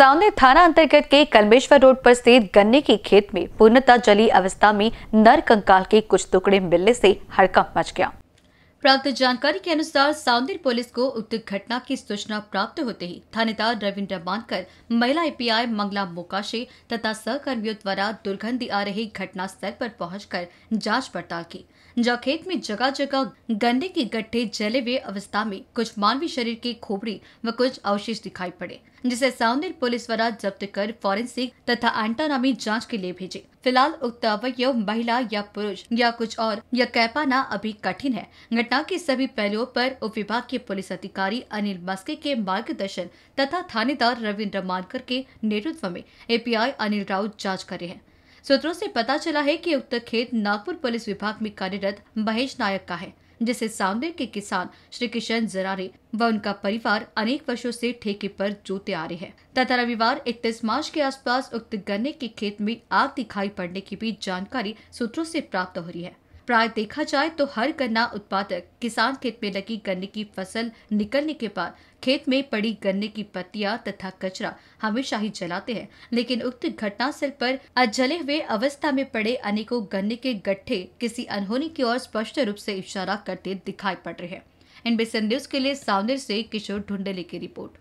सावने थाना अंतर्गत के कलमेश्वर रोड पर स्थित गन्ने के खेत में पूर्णतः जली अवस्था में नर कंकाल के कुछ टुकड़े मिलने से हड़कंप मच गया प्राप्त जानकारी के अनुसार सावंदिर पुलिस को उक्त घटना की सूचना प्राप्त होते ही थानेदार रविंद्र मानकर महिला एपीआई मंगला मोकाशे तथा सहकर्मियों द्वारा दुर्गंधी आ रही घटना स्थल पर पहुंचकर जांच पड़ताल की जहाँ खेत में जगह जगह गंदे के गड्ढे जले हुए अवस्था में कुछ मानवीय शरीर के खोपड़ी व कुछ अवशेष दिखाई पड़े जिसे साउंदिर पुलिस द्वारा जब्त कर फॉरेंसिक तथा एंटानामी जाँच के लिए भेजे फिलहाल उक्त अवयव महिला या पुरुष या कुछ और या कह पाना अभी कठिन है घटना के सभी पहलुओं पर उप विभाग के पुलिस अधिकारी अनिल मस्के के मार्गदर्शन तथा थानेदार रविन्द्र मानकर के नेतृत्व में एपीआई अनिल राउत जाँच कर रहे हैं सूत्रों से पता चला है कि उक्त खेत नागपुर पुलिस विभाग में कार्यरत महेश नायक का है जिसे सांदेर के किसान श्री किशन जरारे व उनका परिवार अनेक वर्षों से ठेके पर जोते आ रहे हैं तथा रविवार 31 मार्च के आसपास उक्त गन्ने के खेत में आग दिखाई पड़ने की भी जानकारी सूत्रों से प्राप्त हो रही है प्राय देखा जाए तो हर गन्ना उत्पादक किसान खेत में लगी गन्ने की फसल निकलने के बाद खेत में पड़ी गन्ने की पत्तियां तथा कचरा हमेशा ही जलाते हैं लेकिन उक्त घटनास्थल पर अजले हुए अवस्था में पड़े अनेकों गन्ने के गट्ठे किसी अनहोनी की ओर स्पष्ट रूप से इशारा करते दिखाई पड़ रहे हैं एनबीसी न्यूज के लिए सावनेर से किशोर ढुंडले की रिपोर्ट